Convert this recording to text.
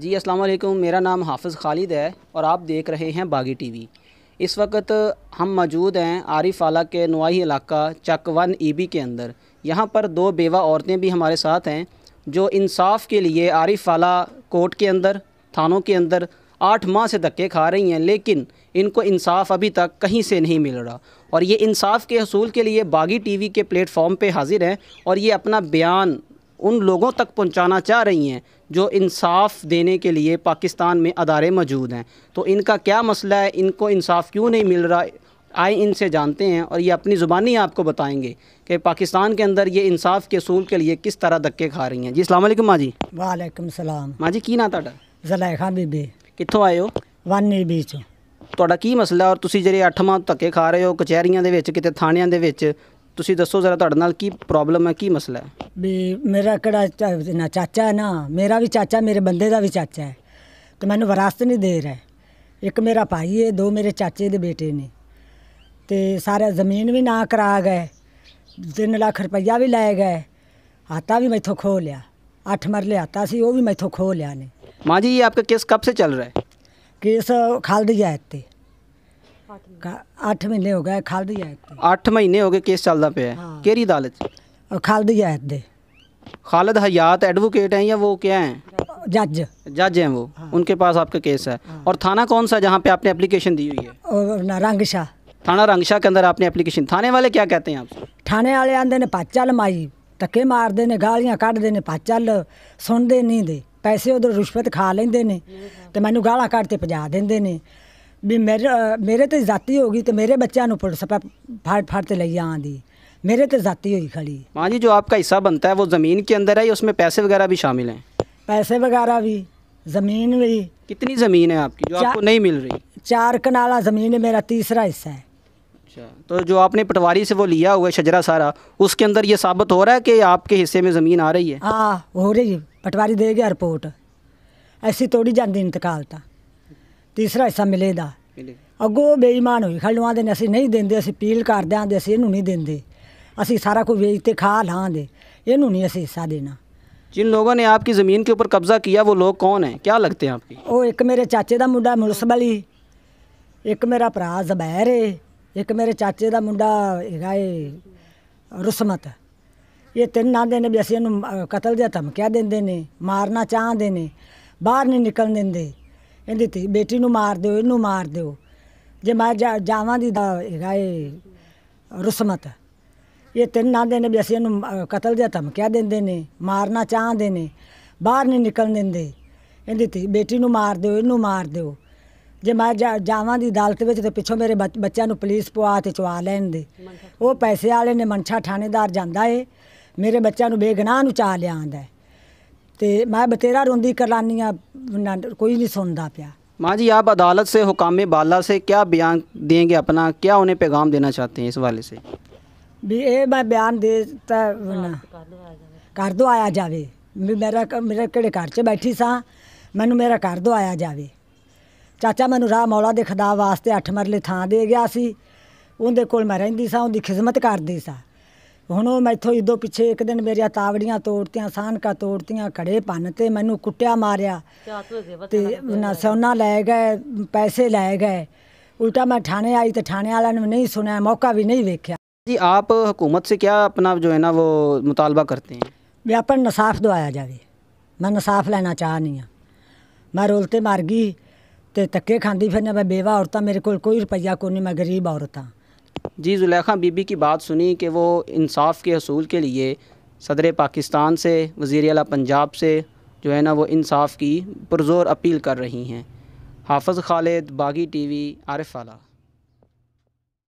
जी अस्सलाम वालेकुम मेरा नाम हाफिज़ खालिद है और आप देख रहे हैं बागी टीवी इस वक्त हम मौजूद हैं आरिफ आला के नवाही इलाका चक वन बी के अंदर यहाँ पर दो बेवा औरतें भी हमारे साथ हैं जो इंसाफ के लिए आरिफ आला कोर्ट के अंदर थानों के अंदर आठ माह से धक्के खा रही हैं लेकिन इनको इंसाफ अभी तक कहीं से नहीं मिल रहा और ये इंसाफ के असूल के लिए बागी टीवी के प्लेटफॉर्म पे हाजिर हैं और ये अपना बयान उन लोगों तक पहुंचाना चाह रही हैं जो इंसाफ देने के लिए पाकिस्तान में अदारे मौजूद हैं तो इनका क्या मसला है इनको इंसाफ क्यों नहीं मिल रहा आए इनसे जानते हैं और ये अपनी ज़ुबानी आपको बताएंगे कि पाकिस्तान के अंदर ये इंसाफ के असूल के लिए किस तरह धक्के खा रही हैं जी अलैक माँ जी वालेकुम सलाम माँ जी की ना था जलैखा बीबी कितों ਆਏ ਹੋ ਵਾਨੀ ਬੀਚ ਤੁਹਾਡਾ मसला और तुम जे अठवा धक्के खा रहे हो कचहरिया ਕਚਹਿਰੀਆਂ ਦੇ ਤੁਸੀਂ ਦੱਸੋ ਜ਼ਰਾ ਤੁਹਾਡੇ ਨਾਲ ਕੀ ਪ੍ਰੋਬਲਮ ਹੈ ਕੀ ਮਸਲਾ ਹੈ ਵੀ ਮੇਰਾ ਕਿਹੜਾ ਨਾ ਚਾਚਾ ਹੈ ਨਾ ਮੇਰਾ ਵੀ ਚਾਚਾ ਮੇਰੇ ਬੰਦੇ ਦਾ ਵੀ ਚਾਚਾ ਹੈ ਤੇ ਮੈਨੂੰ ਵਿਰਾਸਤ ਨਹੀਂ ਦੇ ਰਿਹਾ ਇੱਕ ਮੇਰਾ ਭਾਈ ਹੈ ਦੋ ਮੇਰੇ ਚਾਚੇ ਦੇ ਬੇਟੇ ਨੇ ਤੇ ਸਾਰਾ ਜ਼ਮੀਨ ਵੀ ਨਾ ਕਰਾ ਗਏ 3 ਲੱਖ ਰੁਪਈਆ ਵੀ ਲੈ ਗਏ ਆਤਾ ਵੀ ਮੈਥੋਂ ਖੋ ਲਿਆ ਅੱਠ ਮਰਲੇ ਆਤਾ ਸੀ ਉਹ ਵੀ ਮੈਥੋਂ ਖੋ ਲਿਆ ਨੇ ਮਾਂ ਜੀ ਇਹ ਆਪਕਾ ਕਿਸ ਕਬ ਸੇ ਚੱਲ ਰਿਹਾ ਹੈ ਕਿਸ ਖਾਲਦੀ दिया ਤੇ 8 ਮਹੀਨੇ ਹੋ ਗਏ ਖਾਲਦੀ ਆਇਤ 8 ਮਹੀਨੇ ਹੋ ਗਏ ਕੇਸ ਚੱਲਦਾ ਪਿਆ ਹੈ ਕਿਹੜੀ ਅਦਾਲਤ 'ਚ? ਖਾਲਦੀ ਆਇਤ ਦੇ ਹਯਾਤ ਐਡਵੋਕੇਟ ਹੈ ਜਾਂ ਉਹ वो ਹੈ ਜੱਜ ਜੱਜ ਹੈ ਉਹ वो उनके ਪਾਸ ਆਪਕਾ ਕੇਸ ਹੈ ਔਰ ਥਾਣਾ कौन ਸਾ ਜਹਾਂ ਪੇ ਆਪਨੇ ਐਪਲੀਕੇਸ਼ਨ ਦੀ ਹੋਈ ਹੈ है ਥਾਣਾ ਰੰਗਸ਼ਾ ਕੇ ਅੰਦਰ ਆਪਨੇ ਐਪਲੀਕੇਸ਼ਨ ਥਾਣੇ ਵਾਲੇ ਕੀ ਕਹਤੇ थाने ਥਾਣੇ ਵਾਲੇ ਆਂਦੇ ਨੇ ਪਾਚਾ ਲਮਾਈ ਧੱਕੇ ਮਾਰਦੇ ਨੇ ਗਾਲੀਆਂ ਕੱਢਦੇ ਨੇ ਪਾਚਾ ਲ ਸੁਣਦੇ ਨਹੀਂ ਦੇ ਪੈਸੇ ਉਧਰ ਰਿਸ਼ਵਤ ਖਾ ਲੈਂਦੇ ਨੇ ਤੇ ਮੈਨੂੰ ਗਾਲਾਂ ਕੱਢ ਤੇ ਪਜਾ ਦਿੰਦੇ ਨੇ मेरे मेरे ਮੇਰੇ ਤੇ ਜ਼ਾਤੀ ਹੋ ਗਈ ਤੇ ਮੇਰੇ ਬੱਚਿਆਂ ਨੂੰ ਪੁਲਿਸ फाड़ ਫਾੜ ਤੇ ਲਈ ਆਂਦੀ मेरे तो जाती हुई खड़ी माँ जी जो आपका हिस्सा बनता है वो ज़मीन के अंदर है या उसमें पैसे वगैरह भी शामिल हैं पैसे वगैरह भी ज़मीन भी कितनी ज़मीन है आपकी जो आपको नहीं मिल रही चार कनाला ज़मीन है मेरा तीसरा हिस्सा है अच्छा तो जो आपने पटवारी से वो लिया हुआ है शजरा सारा उसके अंदर ये साबित हो रहा है कि आपके हिस्से में ज़मीन आ रही है हाँ हो रही है पटवारी देगा रिपोर्ट ऐसी तोड़ी जाती इंतकाल था ਤੀਸਰਾ ਹਿੱਸਾ ਮਿਲੇਗਾ ਅੱਗੋ ਬੇਈਮਾਨ ਹੋਈ ਖਲਵਾ ਦੇ ਅਸੀਂ ਨਹੀਂ ਦਿੰਦੇ ਅਸੀਂ ਅਪੀਲ ਕਰਦੇ ਆਂ ਦੇ ਅਸੀਂ ਇਹਨੂੰ ਨਹੀਂ ਦਿੰਦੇ ਅਸੀਂ ਸਾਰਾ ਕੁਝ ਵੇਚ ਤੇ ਖਾ ਲਾਂਦੇ ਇਹਨੂੰ ਨਹੀਂ ਅਸੀਂ ਹਿੱਸਾ ਦੇਣਾ ਜਿਨ ਲੋਗੋ ਨੇ ਆਪਕੀ ਜ਼ਮੀਨ ਕੇ ਉਪਰ ਕਬਜ਼ਾ ਕੀਆ ਉਹ ਲੋਕ ਕੌਣ ਹੈ ਕੀ ਲੱਗਤੇ ਆਂ ਆਪਕੀ ਉਹ ਇੱਕ ਮੇਰੇ ਚਾਚੇ ਦਾ ਮੁੰਡਾ ਮੁਲਸਬਲੀ ਇੱਕ ਮੇਰਾ ਭਰਾ ਜ਼ਬੈਰ ਏ ਇੱਕ ਮੇਰੇ ਚਾਚੇ ਦਾ ਮੁੰਡਾ ਹੈਗਾ ਏ ਰੁਸਮਤ ਇਹ ਤਿੰਨ ਆਂਦੇ ਨੇ ਵੀ ਅਸੀਂ ਇਹਨੂੰ ਕਤਲ ਦੇ ਧਮਕੀਆਂ ਦਿੰਦੇ ਨੇ ਮਾਰਨਾ ਚਾਹੁੰਦੇ ਨੇ ਬਾਹਰ ਨਹੀਂ ਨਿਕਲਣ ਦਿੰਦੇ ਇਹਦੀ ਤੇ ਬੇਟੀ ਨੂੰ ਮਾਰ ਦਿਓ ਇਹਨੂੰ ਮਾਰ ਦਿਓ ਜੇ ਮੈਂ ਜਾਵਾਂ ਦੀ ਦਾ ਹੈਗਾ ਇਹ ਰਸਮਤ ਇਹ ਤਿੰਨਾਂ ਦੇ ਨੇ ਵੀ ਅਸੀਂ ਇਹਨੂੰ ਕਤਲ ਕਤਲ ਦੀਆਂ ਕਿਆ ਦਿੰਦੇ ਨੇ ਮਾਰਨਾ ਚਾਹਦੇ ਨੇ ਬਾਹਰ ਨਹੀਂ ਨਿਕਲਣ ਦਿੰਦੇ ਇਹਦੀ ਤੇ ਬੇਟੀ ਨੂੰ ਮਾਰ ਦਿਓ ਇਹਨੂੰ ਮਾਰ ਦਿਓ ਜੇ ਮੈਂ ਜਾਵਾਂ ਦੀ ਅਦਾਲਤ ਵਿੱਚ ਤੇ ਪਿੱਛੋਂ ਮੇਰੇ ਬੱਚਿਆਂ ਨੂੰ ਪੁਲਿਸ ਪਵਾ ਤੇ ਚਵਾ ਲੈਣ ਦੇ ਉਹ ਪੈਸੇ ਵਾਲੇ ਨੇ ਮਨਛਾ ਥਾਣੇਦਾਰ ਜਾਂਦਾ ਏ ਮੇਰੇ ਬੱਚਿਆਂ ਨੂੰ ਬੇਗਨਾਹ ਨੂੰ ਚਾ ਲਿਆਂਦਾ ਤੇ ਮੈਂ ਬਤੇਰਾ ਰੋਂਦੀ ਕਰਾਨੀਆਂ ਕੋਈ ਨਹੀਂ ਸੁਣਦਾ ਪਿਆ ਮਾਂ ਜੀ ਆਪ ਅਦਾਲਤ ਸੇ ਹੁਕਾਮੇ ਬਾਲਾ ਸੇ ਕੀ ਬਿਆਨ ਦੇਂਗੇ ਆਪਣਾ ਕੀ ਉਹਨੇ ਪੈਗਾਮ ਦੇਣਾ ਚਾਹਤੇ ਇਸ ਵਾਲੇ ਸੇ ਵੀ ਇਹ ਮੈਂ ਬਿਆਨ ਦੇ ਤਾ ਕਰ ਦੋ ਆਇਆ ਜਾਵੇ ਮੇਰਾ ਮੇਰੇ ਕਿਹੜੇ ਘਰ 'ਚ ਬੈਠੀ ਸਾਂ ਮੈਨੂੰ ਮੇਰਾ ਘਰ ਦੋ ਆਇਆ ਜਾਵੇ ਚਾਚਾ ਮੈਨੂੰ ਰਾਹ ਮੌਲਾ ਦੇ ਖਦਾ ਵਾਸਤੇ ਅੱਠ ਮਰਲੇ ਥਾਂ ਦੇ ਗਿਆ ਸੀ ਉਹਦੇ ਕੋਲ ਮੈਂ ਰਹਿੰਦੀ ਸਾਂ ਉਹਦੀ ਖਿਦਮਤ ਕਰਦੀ ਸਾਂ ਹੁਣ ਉਹ ਮੈਥੋਂ ਇਦੋਂ ਪਿੱਛੇ ਇੱਕ ਦਿਨ ਮੇਰੀਆਂ ਤਾਵੜੀਆਂ ਤੋੜਤੀਆਂ ਸਾਨਕਾ ਤੋੜਤੀਆਂ ਖੜੇ ਪੰਨ ਤੇ ਮੈਨੂੰ ਕੁੱਟਿਆ ਮਾਰਿਆ ਤੇ ਨਾ ਸੋਨਾ ਲੈ ਗਏ ਪੈਸੇ ਲੈ ਗਏ ਉਲਟਾ ਮੈਂ ਥਾਣੇ ਆਈ ਤੇ ਥਾਣੇ ਵਾਲਿਆਂ ਨੇ ਨਹੀਂ ਸੁਣਿਆ ਮੌਕਾ ਵੀ ਨਹੀਂ ਵੇਖਿਆ ਜੀ ਆਪ ਹਕੂਮਤ ਸੇ ਕੀ ਆਪਣਾ ਜੋ ਹੈ ਨਾ ਉਹ ਮੁਤਾਲਬਾ ਕਰਤੇ ਹੈ ਵੀ ਆਪਾਂ ਨਸਾਫ ਦਵਾਇਆ ਜਾਵੇ ਮੈਂ ਨਸਾਫ ਲੈਣਾ ਚਾਹਨੀ ਆ ਮੈਂ ਰੋਲਤੇ ਮਰ ਗਈ ਤੇ ਤੱਕੇ ਖਾਂਦੀ ਫਿਰ ਮੈਂ ਬੇਵਾ ਔਰਤਾਂ ਮੇਰੇ ਕੋਲ ਕੋਈ ਰੁਪਈਆ ਕੋਈ ਨਹੀਂ ਮੈਂ ਗਰੀਬ ਔਰਤਾਂ ਹਾਂ जी जुलेखा बीबी की बात सुनी कि वो इंसाफ के असूल के लिए सदर पाकिस्तान से वज़ी अला पंजाब से जो है ना वो इंसाफ की पुरजोर अपील कर रही हैं हाफज खालिद बागी टी वी आरफ़ आला